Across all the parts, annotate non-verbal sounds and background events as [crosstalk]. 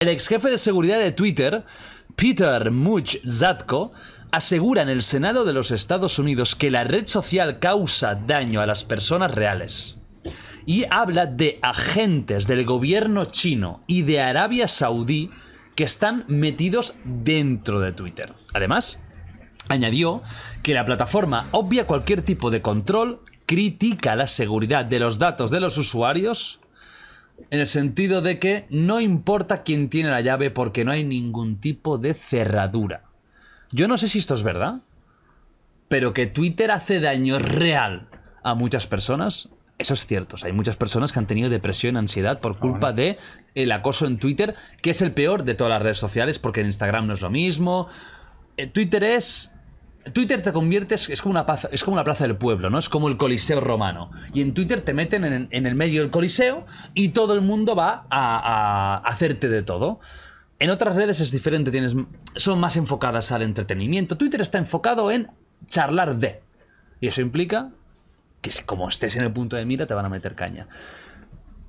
El ex jefe de seguridad de Twitter, Peter Much asegura en el Senado de los Estados Unidos que la red social causa daño a las personas reales. Y habla de agentes del gobierno chino y de Arabia Saudí que están metidos dentro de Twitter. Además, añadió que la plataforma obvia cualquier tipo de control, critica la seguridad de los datos de los usuarios en el sentido de que no importa quién tiene la llave porque no hay ningún tipo de cerradura. Yo no sé si esto es verdad, pero que Twitter hace daño real a muchas personas, eso es cierto. hay muchas personas que han tenido depresión, ansiedad por culpa de el acoso en Twitter, que es el peor de todas las redes sociales porque en Instagram no es lo mismo. Eh, Twitter es Twitter te conviertes, es como, una plaza, es como una plaza del pueblo, ¿no? Es como el Coliseo romano. Y en Twitter te meten en, el medio del Coliseo y todo el mundo va a, a, hacerte de todo. En otras redes es diferente, tienes, son más enfocadas al entretenimiento. Twitter está enfocado en charlar de. Y eso implica que como estés en el punto de mira te van a meter caña.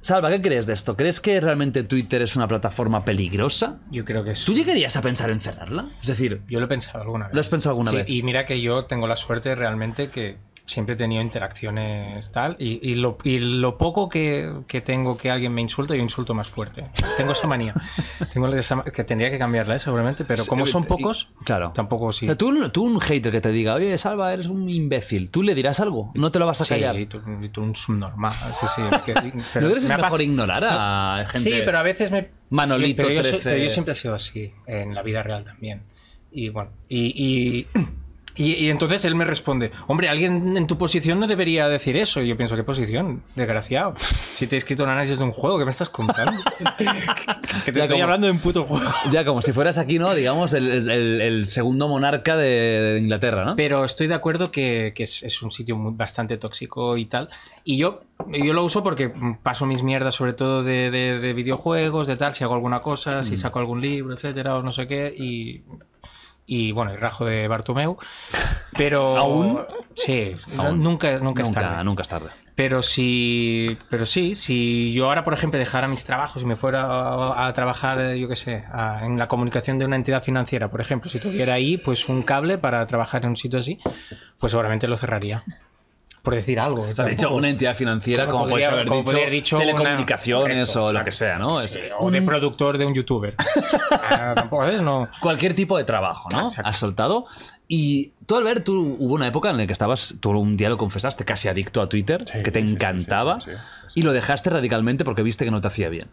Salva, ¿qué crees de esto? ¿Crees que realmente Twitter es una plataforma peligrosa? Yo creo que sí. ¿Tú llegarías a pensar en cerrarla? Es decir, yo lo he pensado alguna vez. ¿Lo has pensado alguna sí, vez? Y mira que yo tengo la suerte realmente que siempre he tenido interacciones tal, y, y, lo, y lo, poco que, que, tengo que alguien me insulta, yo insulto más fuerte. Tengo esa manía. [laughs] tengo la que tendría que cambiarla, ¿eh? seguramente, pero como eh, son pocos, claro. tampoco sí. tú, tú, un hater que te diga, oye, Salva, eres un imbécil, tú le dirás algo, no te lo vas a callar. Sí, y tú, un subnormal. Sí, sí, que, [laughs] pero ¿No crees es mejor ignorar a gente? Sí, pero a veces me... Manolito yo, yo siempre he sido así, en la vida real también. Y bueno, y [clears throat] Y, entonces él me responde, hombre, alguien en tu posición no debería decir eso. Y yo pienso, ¿qué posición? Desgraciado. Si te he escrito un análisis de un juego, ¿qué me estás contando? [laughs] que te estoy hablando de un puto juego. Ya, como si fueras aquí, ¿no? Digamos, el, segundo monarca de, Inglaterra, ¿no? Pero estoy de acuerdo que, es, un sitio muy, bastante tóxico y tal. Y yo, yo lo uso porque paso mis mierdas, sobre todo de, videojuegos, de tal, si hago alguna cosa, si mm. saco algún libro, etcétera, o no sé qué. Y y bueno, el rajo de Bartomeu, [laughs] pero aún sí, Nunca, nunca, es tarde. Nunca es tarde. Pero si pero sí, si yo ahora por ejemplo dejara mis trabajos y me fuera a, trabajar, eh, yo qué sé, en la comunicación de una entidad financiera, por ejemplo, si tuviera ahí pues un cable para trabajar en un sitio así, pues seguramente lo cerraría por decir algo. de hecho, una entidad financiera, como, haber dicho, telecomunicaciones o lo que sea, ¿no? o un... de productor de un youtuber. [laughs] Ah, tampoco es, ¿eh? no. Cualquier tipo de trabajo, ¿no? Has soltado. Y tú, Albert, tú hubo una época en la que estabas, tú un día lo confesaste, casi adicto a Twitter, que te encantaba, y lo dejaste radicalmente porque viste que no te hacía bien.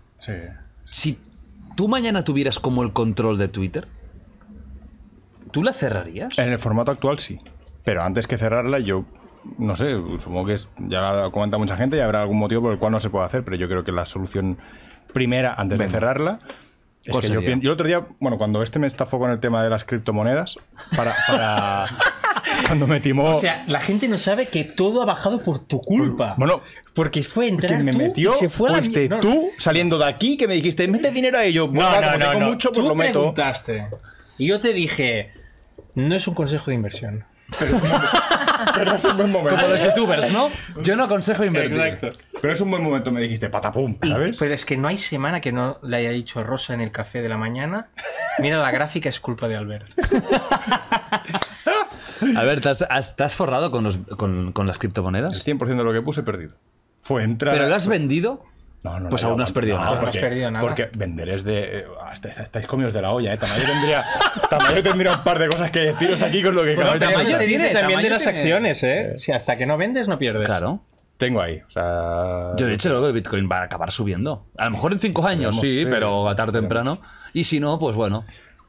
Si tú mañana tuvieras como el control de Twitter, ¿tú la cerrarías? En el formato actual sí. Pero antes que cerrarla, yo no sé, supongo que ya lo comenta mucha gente y habrá algún motivo por el cual no se puede hacer, pero yo creo que la solución primera, antes de cerrarla, es que yo, el otro día, bueno, cuando este me estafó con el tema de las criptomonedas, para... [laughs] cuando me timó... O sea, la gente no sabe que todo ha bajado por tu culpa. bueno, porque fue entrar me tú metió, se fue la... tú saliendo de aquí que me dijiste, mete dinero a ello. no, no, no, mucho, por pues tú lo meto. Preguntaste, y yo te dije, no es un consejo de inversión. Pero, es un buen momento. Como los youtubers, ¿no? Yo no aconsejo invertir. Pero es un buen momento, me dijiste, patapum, ¿sabes? pero es que no hay semana que no le haya dicho Rosa en el café de la mañana. Mira la gráfica, es culpa de Albert. A ver, ¿te has, forrado con, las criptomonedas? El 100% de lo que puse perdido. Fue entrar. ¿Pero lo has vendido? No, no pues aún no has perdido nada. No, porque, has perdido nada. Porque vender es de. Eh, estáis comidos de la olla, ¿eh? Tamayo tendría, [laughs] Tamayo tendría un par de cosas que deciros aquí con lo que bueno, Tamayo tiene, también de las acciones, ¿eh? Si hasta que no vendes, no pierdes. Claro. Tengo ahí, o sea... Yo de hecho luego que el Bitcoin va a acabar subiendo. A lo mejor en cinco años, sí, sí, pero a tarde o temprano. Y si no, pues bueno.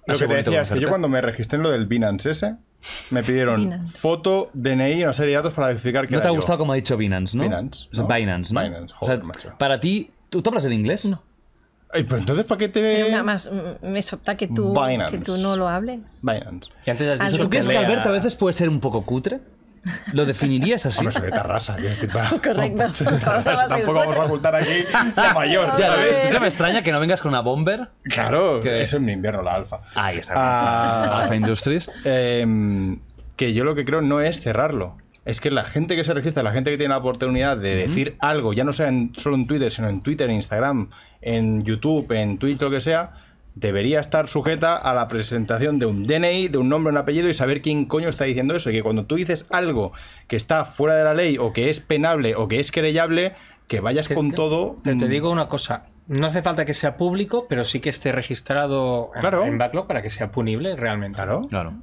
Lo que te decía es que yo cuando me registré en lo del Binance ese, me pidieron foto, DNI y una serie de datos para verificar que No te ha gustado como ha dicho Binance, ¿no? Binance, Binance, o sea, Para ti, ¿tú, hablas el inglés? No. Ay, entonces, ¿para qué te...? nada más me sopta que tú, que tú no lo hables. Binance. Y antes has dicho ¿Tú crees que Alberto a veces puede ser un poco cutre? ¿Lo definirías así? Hombre, soy de [laughs] Correcto. [laughs] tampoco vamos a ocultar aquí la mayor. [laughs] Se me extraña que no vengas con una bomber. Claro, que... es en invierno la alfa. Ahí está. Ah, alfa Industries. Em, que yo lo que creo no es cerrarlo. Es que la gente que se registra, la gente que tiene la oportunidad de decir algo, ya no sea solo en Twitter, sino en Twitter, en Instagram, en YouTube, en Twitch, lo que sea, debería estar sujeta a la presentación de un DNI, de un nombre, un apellido y saber quién coño está diciendo eso. Y que cuando tú dices algo que está fuera de la ley o que es penable o que es querellable, que vayas con todo. Te, digo una cosa. No hace falta que sea público, pero sí que esté registrado en, backlog para que sea punible realmente. Claro. Claro.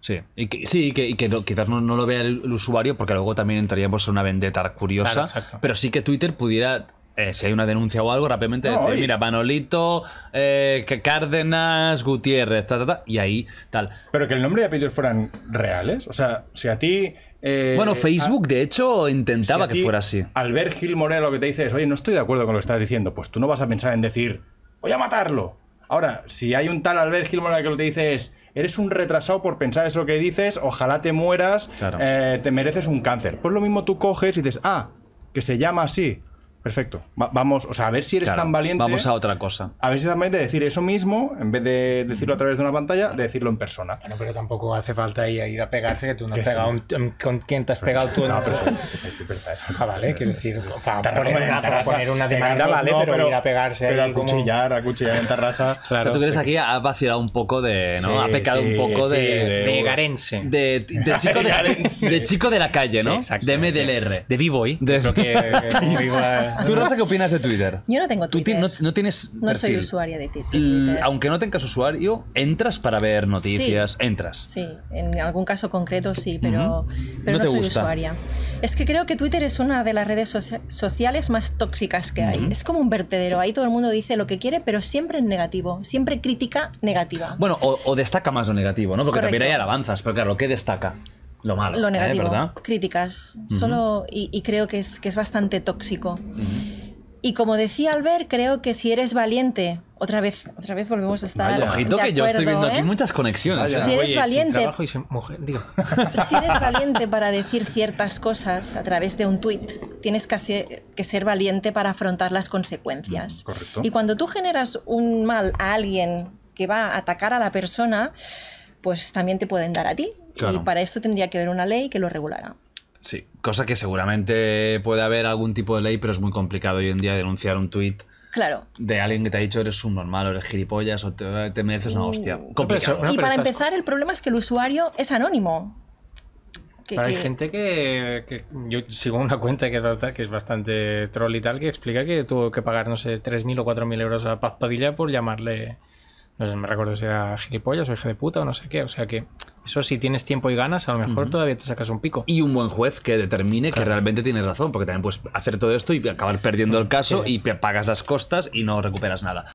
Sí, y que, sí, que, quizás no, lo vea el, usuario porque luego también entraríamos en una vendetta curiosa. pero sí que Twitter pudiera eh, si hay una denuncia o algo, rápidamente decir, mira, Manolito, eh, Cárdenas, Gutiérrez, y ahí tal. Pero que el nombre y apellidos fueran reales. O sea, si a ti. Eh, bueno, Facebook, de hecho, intentaba que fuera así. Al ver Gil lo que te dice es, oye, no estoy de acuerdo con lo que estás diciendo, pues tú no vas a pensar en decir, voy a matarlo. Ahora, si hay un tal Albert gilmore que lo que te dice es, eres un retrasado por pensar eso que dices, ojalá te mueras, te mereces un cáncer. Pues lo mismo tú coges y dices, ah, que se llama así perfecto. vamos, o sea, a ver si eres tan valiente. Vamos a otra cosa. A ver si eres tan valiente de decir eso mismo, en vez de decirlo a mm. través de una pantalla, de decirlo en persona. Bueno, pero tampoco hace falta ir a pegarse, que tú no has pegado un, con quién te has pegado tú. No, pero sí, sí, Ah, vale, quiero decir, para, poner, una, demanda, vale, pero, ir a pegarse a cuchillar, a cuchillar en terraza. Claro. Tú crees aquí ha vacilado un poco de, ¿no? ha pecado un poco de, de, garense. De, chico de, la calle, ¿no? Exacto, de MDLR. De B-Boy. De... [laughs] ¿Tú, Rosa, qué opinas de Twitter? Yo no tengo Twitter. no, tienes. soy usuaria de Twitter. aunque no tengas usuario, entras para ver noticias. Entras. Sí, en algún caso concreto sí, pero, pero No soy usuaria. Es que creo que Twitter es una de las redes sociales más tóxicas que hay. Es como un vertedero. Ahí todo el mundo dice lo que quiere, pero siempre en negativo. Siempre crítica negativa. Bueno, o, destaca más lo negativo, ¿no? Porque también hay alabanzas, pero claro, ¿qué destaca? lo malo. Lo ¿eh? negativo, críticas. Solo, y, creo que es, que es bastante tóxico. Y como decía Albert, creo que si eres valiente, otra vez, otra vez volvemos a estar. Ojito que yo estoy viendo aquí ¿eh? muchas conexiones. Si eres valiente. eres [laughs] valiente para decir ciertas cosas a través de un tuit, tienes que ser, que ser valiente para afrontar las consecuencias. Mm, y cuando tú generas un mal a alguien que va a atacar a la persona, pues también te pueden dar a ti. Y para esto tendría que haber una ley que lo regulara. Sí, cosa que seguramente puede haber algún tipo de ley, pero es muy complicado hoy en día denunciar un tuit. De alguien que te ha dicho eres un normal eres gilipollas o te, mereces una hostia. Mm. y para empezar, el problema es que el usuario es anónimo. hay gente que, Yo sigo una cuenta que es, bastante, troll y tal, que explica que tuvo que pagar, no sé, 3.000 o 4.000 euros a Paz por llamarle no sé, me recuerdo si era gilipollas o hija de puta o no sé qué. O sea que eso si tienes tiempo y ganas, a lo mejor todavía te sacas un pico. Y un buen juez que determine que realmente tienes razón, porque también puedes hacer todo esto y acabar perdiendo el caso y pagas las costas y no recuperas nada.